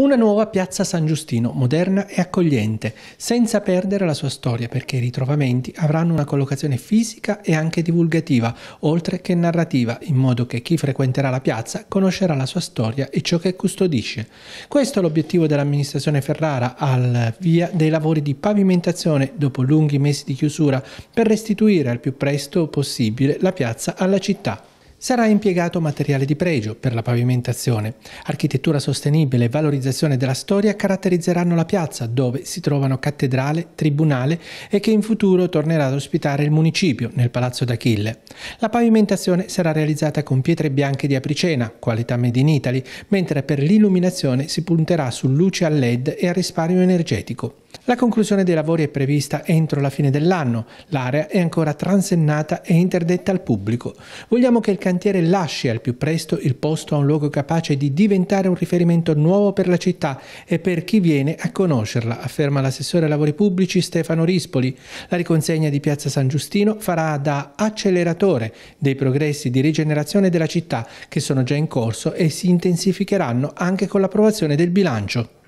Una nuova piazza San Giustino, moderna e accogliente, senza perdere la sua storia perché i ritrovamenti avranno una collocazione fisica e anche divulgativa, oltre che narrativa, in modo che chi frequenterà la piazza conoscerà la sua storia e ciò che custodisce. Questo è l'obiettivo dell'amministrazione Ferrara al via dei lavori di pavimentazione dopo lunghi mesi di chiusura per restituire al più presto possibile la piazza alla città. Sarà impiegato materiale di pregio per la pavimentazione. Architettura sostenibile e valorizzazione della storia caratterizzeranno la piazza dove si trovano cattedrale, tribunale e che in futuro tornerà ad ospitare il municipio nel Palazzo d'Achille. La pavimentazione sarà realizzata con pietre bianche di apricena, qualità made in Italy, mentre per l'illuminazione si punterà su luce a LED e a risparmio energetico. La conclusione dei lavori è prevista entro la fine dell'anno. L'area è ancora transennata e interdetta al pubblico. Vogliamo che il cantiere lasci al più presto il posto a un luogo capace di diventare un riferimento nuovo per la città e per chi viene a conoscerla, afferma l'assessore ai lavori pubblici Stefano Rispoli. La riconsegna di Piazza San Giustino farà da acceleratore dei progressi di rigenerazione della città che sono già in corso e si intensificheranno anche con l'approvazione del bilancio.